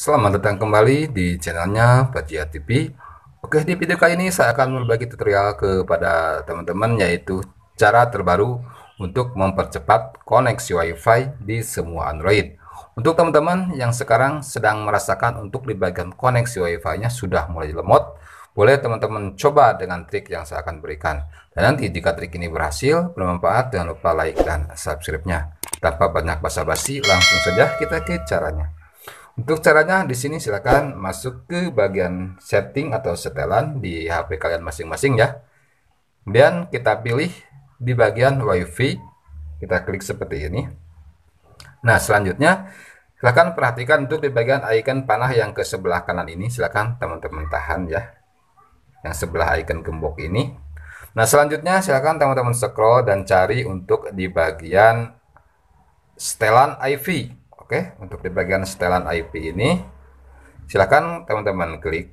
Selamat datang kembali di channelnya Bajia TV Oke di video kali ini saya akan berbagi tutorial kepada teman-teman yaitu cara terbaru untuk mempercepat koneksi wifi di semua Android Untuk teman-teman yang sekarang sedang merasakan untuk di bagian koneksi wifi nya sudah mulai lemot boleh teman-teman coba dengan trik yang saya akan berikan dan nanti jika trik ini berhasil bermanfaat jangan lupa like dan subscribe nya tanpa banyak basa-basi langsung saja kita ke caranya untuk caranya di sini silakan masuk ke bagian setting atau setelan di HP kalian masing-masing ya. Kemudian kita pilih di bagian WiFi, kita klik seperti ini. Nah selanjutnya silakan perhatikan untuk di bagian icon panah yang ke sebelah kanan ini silakan teman-teman tahan ya. Yang sebelah icon gembok ini. Nah selanjutnya silakan teman-teman scroll dan cari untuk di bagian setelan IV Oke, untuk di bagian setelan IP ini, silahkan teman-teman klik.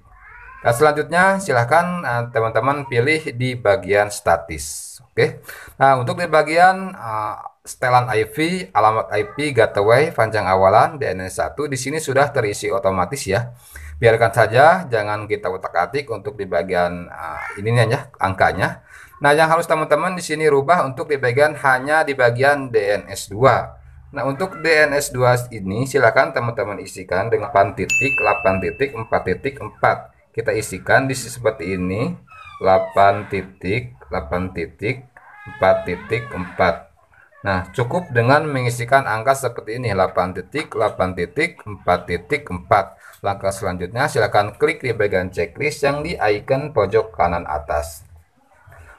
Nah, selanjutnya silahkan eh, teman-teman uh, pilih di bagian statis. Oke, nah untuk di bagian uh, setelan IP alamat IP, gateway, panjang awalan, DNS1 di sini sudah terisi otomatis ya. Biarkan saja, jangan kita utak-atik untuk di bagian uh, ininya ya, angkanya. Nah, yang harus teman-teman di sini rubah untuk di bagian hanya di bagian DNS2. Nah, untuk DNS2 ini silakan teman-teman isikan dengan 8 titik, 8 titik, 4 titik, 4. Kita isikan di seperti ini. 8 titik, 8 titik, 4 titik, 4. Nah, cukup dengan mengisikan angka seperti ini. 8 titik, 8 titik, 4 titik, 4. Langkah selanjutnya silakan klik di bagian checklist yang di icon pojok kanan atas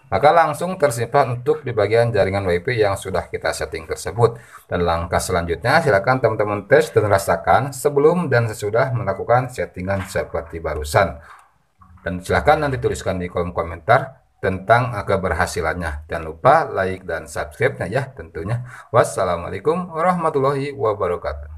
maka langsung tersimpan untuk di bagian jaringan WiFi yang sudah kita setting tersebut. Dan langkah selanjutnya silakan teman-teman tes dan rasakan sebelum dan sesudah melakukan settingan seperti barusan. Dan silakan nanti tuliskan di kolom komentar tentang keberhasilannya. Dan lupa like dan subscribe-nya ya tentunya. Wassalamualaikum warahmatullahi wabarakatuh.